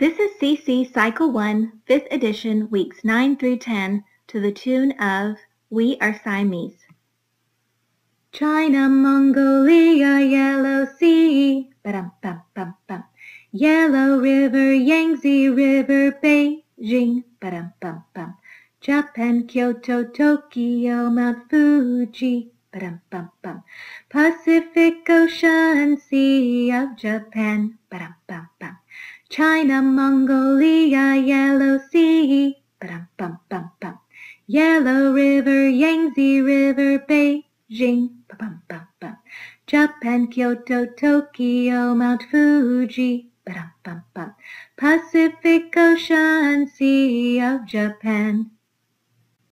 This is CC Cycle 1, 5th edition, weeks 9 through 10, to the tune of We Are Siamese. China, Mongolia, Yellow Sea, ba bum bum bum Yellow River, Yangtze River, Beijing, ba bum bum Japan, Kyoto, Tokyo, Mount Fuji, ba bum bum Pacific Ocean, Sea of Japan, ba bum China, Mongolia, Yellow Sea. Bum, bum, bum, bum. Yellow River, Yangtze River, Beijing. Bum, bum, bum. Japan, Kyoto, Tokyo, Mount Fuji. Bum, bum, bum. Pacific Ocean, Sea of Japan.